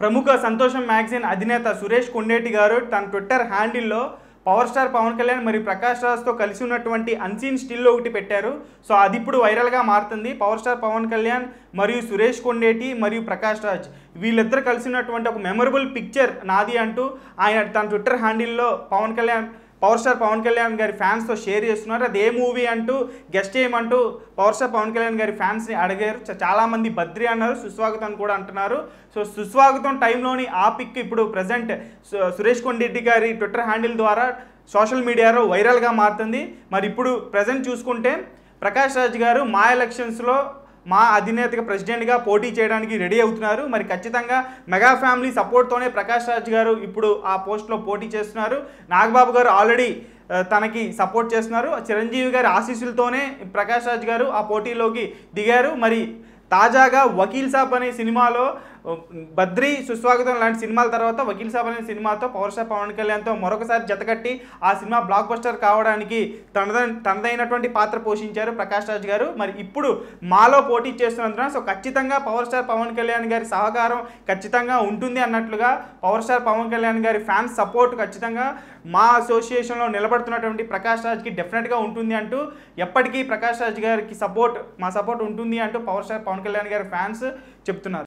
ప్రముఖ సంతోషం మ్యాగజైన్ అధినేత సురేష్ కొండేటి గారు తన ట్విట్టర్ హ్యాండిల్లో పవర్ స్టార్ పవన్ కళ్యాణ్ మరియు ప్రకాష్ రాజ్తో కలిసి ఉన్నటువంటి అన్సీన్ స్టిల్ ఒకటి పెట్టారు సో అది ఇప్పుడు వైరల్గా మారుతుంది పవర్ స్టార్ పవన్ కళ్యాణ్ మరియు సురేష్ కొండేటి మరియు ప్రకాష్ రాజ్ వీళ్ళిద్దరు కలిసి ఉన్నటువంటి ఒక మెమొరబుల్ పిక్చర్ నాది అంటూ ఆయన తన ట్విట్టర్ హ్యాండిల్లో పవన్ కళ్యాణ్ పవర్ స్టార్ పవన్ కళ్యాణ్ గారి ఫ్యాన్స్తో షేర్ చేస్తున్నారు అది ఏ మూవీ అంటూ గెస్ట్ చేయమంటూ పవర్ స్టార్ పవన్ కళ్యాణ్ గారి ఫ్యాన్స్ని అడిగారు చాలామంది బద్రి అన్నారు సుస్వాగతం కూడా అంటున్నారు సో సుస్వాగతం టైంలోని ఆ పిక్ ఇప్పుడు ప్రజెంట్ సురేష్ కొండెడ్డి గారి ట్విట్టర్ హ్యాండిల్ ద్వారా సోషల్ మీడియాలో వైరల్గా మారుతుంది మరి ఇప్పుడు ప్రజెంట్ చూసుకుంటే ప్రకాష్ రాజ్ గారు మా ఎలక్షన్స్లో మా అధినేతగా ప్రెసిడెంట్గా పోటీ చేయడానికి రెడీ అవుతున్నారు మరి ఖచ్చితంగా మెగా ఫ్యామిలీ సపోర్ట్తోనే ప్రకాష్ రాజ్ గారు ఇప్పుడు ఆ పోస్ట్లో పోటీ చేస్తున్నారు నాగబాబు గారు ఆల్రెడీ తనకి సపోర్ట్ చేస్తున్నారు చిరంజీవి గారి ఆశీస్సులతోనే ప్రకాష్ రాజ్ గారు ఆ పోటీలోకి దిగారు మరి తాజాగా వకీల్ సాబ్ అనే సినిమాలో బద్రి సుస్వాగతం లాంటి సినిమాల తర్వాత వకీల్ సాబ్ అనే సినిమాతో పవర్ స్టార్ పవన్ కళ్యాణ్తో మరొకసారి జతకట్టి ఆ సినిమా బ్లాక్ బస్టర్ కావడానికి తనద తనదైనటువంటి పాత్ర పోషించారు ప్రకాష్ రాజ్ గారు మరి ఇప్పుడు మాలో పోటీ చేస్తున్నందున సో ఖచ్చితంగా పవర్ స్టార్ పవన్ కళ్యాణ్ గారి సహకారం ఖచ్చితంగా ఉంటుంది అన్నట్లుగా పవర్ స్టార్ పవన్ కళ్యాణ్ గారి ఫ్యాన్స్ సపోర్ట్ ఖచ్చితంగా మా అసోసియేషన్లో నిలబడుతున్నటువంటి ప్రకాష్ రాజ్కి డెఫినెట్గా ఉంటుంది అంటూ ఎప్పటికీ ప్రకాష్ రాజ్ గారికి సపోర్ట్ మా సపోర్ట్ ఉంటుంది అంటూ పవర్ స్టార్ పవన్ కళ్యాణ్ గారి ఫ్యాన్స్ చెప్తున్నారు